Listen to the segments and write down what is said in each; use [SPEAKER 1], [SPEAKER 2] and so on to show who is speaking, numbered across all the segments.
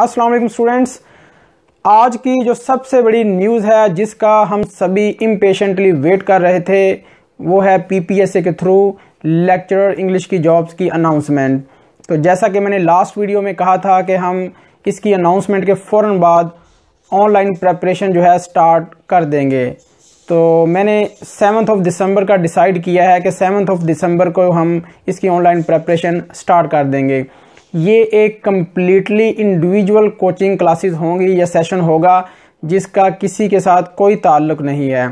[SPEAKER 1] Aslam students आज की जो सबसे बड़ी न्यूज़ है जिसका हम सभी इम्पेशेंटली वेट कर रहे थे वो है पीपीएसए के थ्रू लेक्चरर इंग्लिश की जॉब्स की अनाउंसमेंट तो जैसा कि मैंने लास्ट वीडियो में कहा था कि हम इसकी अनाउंसमेंट के फ़ौर बाद ऑनलाइन प्रेपरेशन जो है स्टार्ट कर देंगे तो मैंने सेवन्थ ऑफ दिसंबर का डिसाइड किया है कि सेवन्थ ऑफ दिसंबर को हम इसकी ऑनलाइन प्रेपरेशन स्टार्ट कर देंगे ये एक कम्प्लीटली इंडिविजुअल कोचिंग क्लासेस होंगी या सेशन होगा जिसका किसी के साथ कोई ताल्लुक नहीं है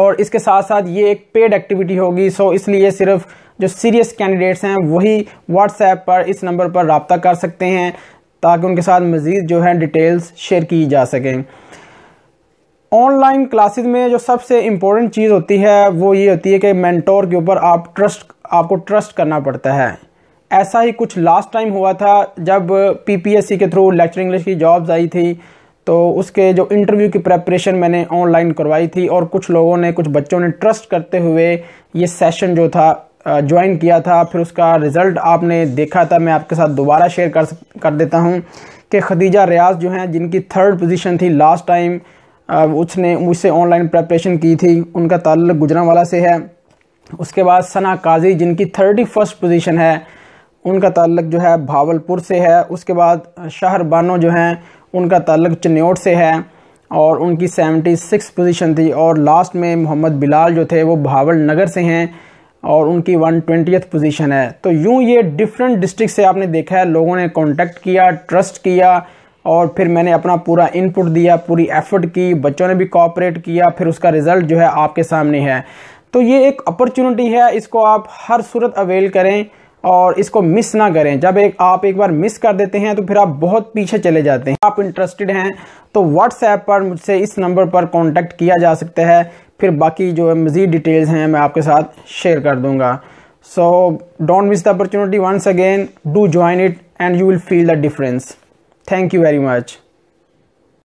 [SPEAKER 1] और इसके साथ साथ ये एक पेड एक्टिविटी होगी सो इसलिए सिर्फ जो सीरियस कैंडिडेट्स हैं वही व्हाट्सएप पर इस नंबर पर रबता कर सकते हैं ताकि उनके साथ मज़ीद जो है डिटेल्स शेयर की जा सकें ऑनलाइन क्लासेस में जो सबसे इम्पोर्टेंट चीज़ होती है वो ये होती है कि मैंटोर के ऊपर आप ट्रस्ट आपको ट्रस्ट करना पड़ता है ऐसा ही कुछ लास्ट टाइम हुआ था जब पीपीएससी के थ्रू लेक्चर इंग्लिश की जॉब्स आई थी तो उसके जो इंटरव्यू की प्रेपरेशन मैंने ऑनलाइन करवाई थी और कुछ लोगों ने कुछ बच्चों ने ट्रस्ट करते हुए ये सेशन जो था ज्वाइन किया था फिर उसका रिज़ल्ट आपने देखा था मैं आपके साथ दोबारा शेयर कर कर देता हूँ कि खदीजा रियाज जो हैं जिनकी थर्ड पोजीशन थी लास्ट टाइम उसने मुझसे ऑनलाइन प्रेपरेशन की थी उनका ताल्लुक गुजरावाला से है उसके बाद सना काजी जिनकी थर्टी फर्स्ट पोजीशन है उनका ताल्लक जो है भावलपुर से है उसके बाद शहर बानो जो हैं उनका ताल्लक चन्योट से है और उनकी सेवेंटी सिक्स पोजीशन थी और लास्ट में मोहम्मद बिलाल जो थे वो भावल नगर से हैं और उनकी वन ट्वेंटियथ पोजीशन है तो यूँ ये डिफरेंट डिस्ट्रिक्ट से आपने देखा है लोगों ने कॉन्टेक्ट किया ट्रस्ट किया और फिर मैंने अपना पूरा इनपुट दिया पूरी एफर्ट की बच्चों ने भी कॉपरेट किया फिर उसका रिज़ल्ट जो है आपके सामने है तो ये एक अपॉर्चुनिटी है इसको आप हर सूरत अवेल करें और इसको मिस ना करें जब एक आप एक बार मिस कर देते हैं तो फिर आप बहुत पीछे चले जाते हैं आप इंटरेस्टेड हैं तो व्हाट्सएप पर मुझसे इस नंबर पर कॉन्टेक्ट किया जा सकता है फिर बाकी जो है मज़ीद डिटेल्स हैं मैं आपके साथ शेयर कर दूंगा so don't miss the opportunity once again do join it and you will feel the difference thank you very much